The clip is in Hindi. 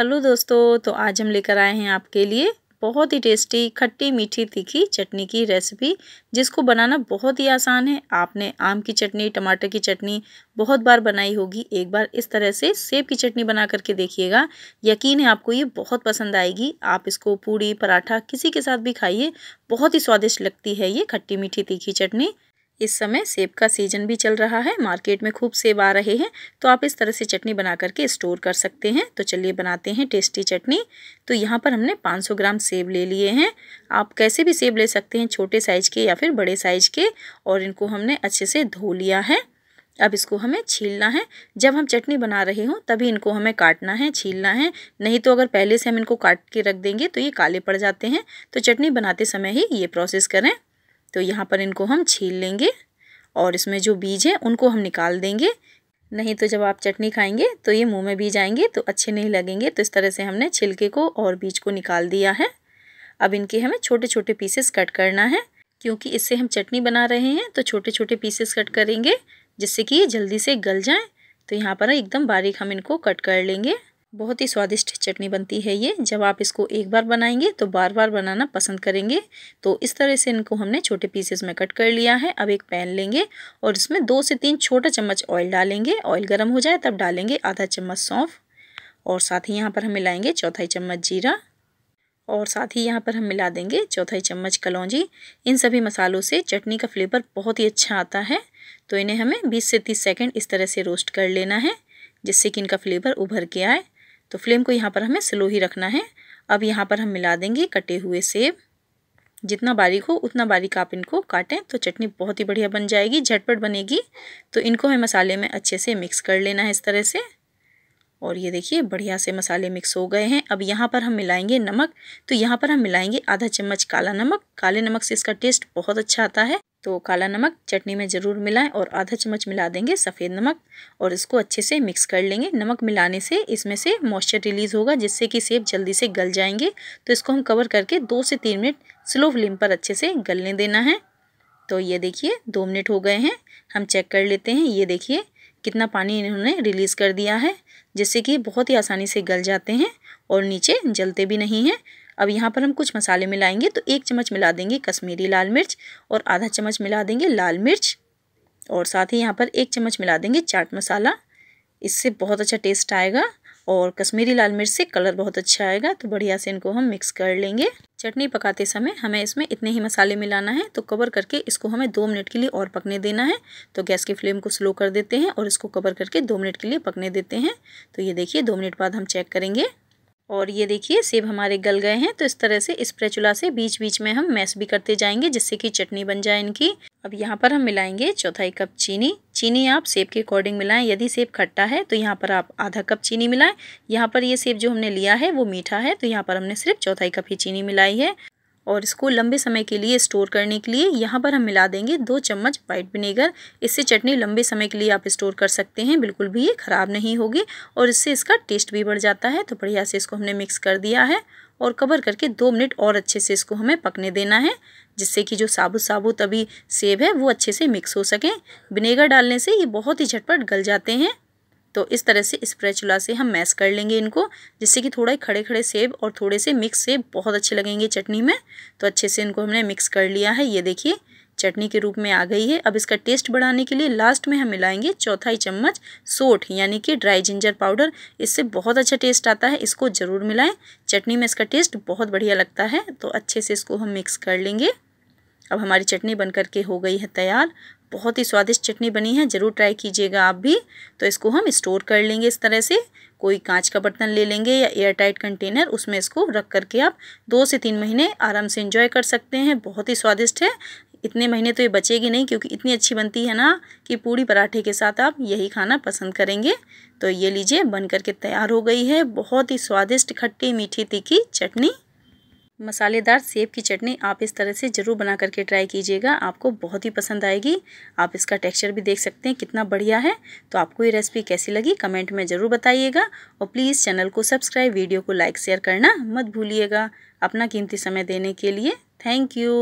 हेलो दोस्तों तो आज हम लेकर आए हैं आपके लिए बहुत ही टेस्टी खट्टी मीठी तीखी चटनी की रेसिपी जिसको बनाना बहुत ही आसान है आपने आम की चटनी टमाटर की चटनी बहुत बार बनाई होगी एक बार इस तरह से सेब की चटनी बना करके देखिएगा यकीन है आपको ये बहुत पसंद आएगी आप इसको पूड़ी पराठा किसी के साथ भी खाइए बहुत ही स्वादिष्ट लगती है ये खट्टी मीठी तीखी चटनी इस समय सेब का सीजन भी चल रहा है मार्केट में खूब सेब आ रहे हैं तो आप इस तरह से चटनी बना करके स्टोर कर सकते हैं तो चलिए बनाते हैं टेस्टी चटनी तो यहाँ पर हमने 500 ग्राम सेब ले लिए हैं आप कैसे भी सेब ले सकते हैं छोटे साइज़ के या फिर बड़े साइज़ के और इनको हमने अच्छे से धो लिया है अब इसको हमें छीलना है जब हम चटनी बना रहे हों तभी इनको हमें काटना है छीलना है नहीं तो अगर पहले से हम इनको काट के रख देंगे तो ये काले पड़ जाते हैं तो चटनी बनाते समय ही ये प्रोसेस करें तो यहाँ पर इनको हम छील लेंगे और इसमें जो बीज है उनको हम निकाल देंगे नहीं तो जब आप चटनी खाएंगे तो ये मुंह में बीज आएंगे तो अच्छे नहीं लगेंगे तो इस तरह से हमने छिलके को और बीज को निकाल दिया है अब इनके हमें छोटे छोटे पीसेस कट करना है क्योंकि इससे हम चटनी बना रहे हैं तो छोटे छोटे पीसेस कट करेंगे जिससे कि ये जल्दी से गल जाएँ तो यहाँ पर एकदम बारीक हम इनको कट कर लेंगे बहुत ही स्वादिष्ट चटनी बनती है ये जब आप इसको एक बार बनाएंगे तो बार बार बनाना पसंद करेंगे तो इस तरह से इनको हमने छोटे पीसेस में कट कर लिया है अब एक पैन लेंगे और इसमें दो से तीन छोटा चम्मच ऑयल डालेंगे ऑयल गर्म हो जाए तब डालेंगे आधा चम्मच सौंफ और साथ ही यहाँ पर हम मिलाएंगे चौथाई चम्मच जीरा और साथ ही यहाँ पर हम मिला देंगे चौथाई चम्मच कलौजी इन सभी मसालों से चटनी का फ्लेवर बहुत ही अच्छा आता है तो इन्हें हमें 20 से 30 सेकंड इस तरह से रोस्ट कर लेना है जिससे कि इनका फ्लेवर उभर के आए तो फ्लेम को यहाँ पर हमें स्लो ही रखना है अब यहाँ पर हम मिला देंगे कटे हुए सेब जितना बारीक हो उतना बारीक आप इनको काटें तो चटनी बहुत ही बढ़िया बन जाएगी झटपट बनेगी तो इनको हमें मसाले में अच्छे से मिक्स कर लेना है इस तरह से और ये देखिए बढ़िया से मसाले मिक्स हो गए हैं अब यहाँ पर हम मिलाएंगे नमक तो यहाँ पर हम मिलाएंगे आधा चम्मच काला नमक काले नमक से इसका टेस्ट बहुत अच्छा आता है तो काला नमक चटनी में ज़रूर मिलाएं और आधा चम्मच मिला देंगे सफ़ेद नमक और इसको अच्छे से मिक्स कर लेंगे नमक मिलाने से इसमें से मॉइस्चर रिलीज़ होगा जिससे कि सेब जल्दी से गल जाएंगे तो इसको हम कवर करके दो से तीन मिनट स्लो फ्लेम पर अच्छे से गलने देना है तो ये देखिए दो मिनट हो गए हैं हम चेक कर लेते हैं ये देखिए कितना पानी इन्होंने रिलीज़ कर दिया है जिससे कि बहुत ही आसानी से गल जाते हैं और नीचे जलते भी नहीं हैं अब यहाँ पर हम कुछ मसाले मिलाएंगे तो एक चम्मच मिला देंगे कश्मीरी लाल मिर्च और आधा चम्मच मिला देंगे लाल मिर्च और साथ ही यहाँ पर एक चम्मच मिला देंगे चाट मसाला इससे बहुत अच्छा टेस्ट आएगा और कश्मीरी लाल मिर्च से कलर बहुत अच्छा आएगा तो बढ़िया से इनको हम मिक्स कर लेंगे चटनी पकाते समय हमें इसमें इतने ही मसाले मिलाना है तो कवर करके इसको हमें दो मिनट के लिए और पकने देना है तो गैस की फ्लेम को स्लो कर देते हैं और इसको कवर करके दो मिनट के लिए पकने देते हैं तो ये देखिए दो मिनट बाद हम चेक करेंगे और ये देखिए सेब हमारे गल गए हैं तो इस तरह से इस प्रेचुला से बीच बीच में हम मैश भी करते जाएंगे जिससे कि चटनी बन जाए इनकी अब यहाँ पर हम मिलाएंगे चौथाई कप चीनी चीनी आप सेब के अकॉर्डिंग मिलाएं यदि सेब खट्टा है तो यहाँ पर आप आधा कप चीनी मिलाएं यहाँ पर ये सेब जो हमने लिया है वो मीठा है तो यहाँ पर हमने सिर्फ चौथाई कप ही चीनी मिलाई है और इसको लंबे समय के लिए स्टोर करने के लिए यहाँ पर हम मिला देंगे दो चम्मच वाइट विनेगर इससे चटनी लंबे समय के लिए आप स्टोर कर सकते हैं बिल्कुल भी ये ख़राब नहीं होगी और इससे इसका टेस्ट भी बढ़ जाता है तो बढ़िया से इसको हमने मिक्स कर दिया है और कवर करके दो मिनट और अच्छे से इसको हमें पकने देना है जिससे कि जो साबुत साबुत अभी सेब है वो अच्छे से मिक्स हो सकें विनेगर डालने से ये बहुत ही झटपट गल जाते हैं तो इस तरह से स्प्रेचुला से हम मैश कर लेंगे इनको जिससे कि थोड़ा खड़े खड़े सेब और थोड़े से मिक्स सेब बहुत अच्छे लगेंगे चटनी में तो अच्छे से इनको हमने मिक्स कर लिया है ये देखिए चटनी के रूप में आ गई है अब इसका टेस्ट बढ़ाने के लिए लास्ट में हम मिलाएंगे चौथाई चम्मच सोठ यानी कि ड्राई जिंजर पाउडर इससे बहुत अच्छा टेस्ट आता है इसको ज़रूर मिलाएं चटनी में इसका टेस्ट बहुत बढ़िया लगता है तो अच्छे से इसको हम मिक्स कर लेंगे अब हमारी चटनी बन करके हो गई है तैयार बहुत ही स्वादिष्ट चटनी बनी है ज़रूर ट्राई कीजिएगा आप भी तो इसको हम स्टोर कर लेंगे इस तरह से कोई कांच का बर्तन ले लेंगे या एयर टाइट कंटेनर उसमें इसको रख करके आप दो से तीन महीने आराम से इंजॉय कर सकते हैं बहुत ही स्वादिष्ट है इतने महीने तो ये बचेगी नहीं क्योंकि इतनी अच्छी बनती है ना कि पूड़ी पराठे के साथ आप यही खाना पसंद करेंगे तो ये लीजिए बन करके तैयार हो गई है बहुत ही स्वादिष्ट खट्टी मीठी तीखी चटनी मसालेदार सेब की चटनी आप इस तरह से ज़रूर बना करके ट्राई कीजिएगा आपको बहुत ही पसंद आएगी आप इसका टेक्सचर भी देख सकते हैं कितना बढ़िया है तो आपको ये रेसिपी कैसी लगी कमेंट में ज़रूर बताइएगा और प्लीज़ चैनल को सब्सक्राइब वीडियो को लाइक शेयर करना मत भूलिएगा अपना कीमती समय देने के लिए थैंक यू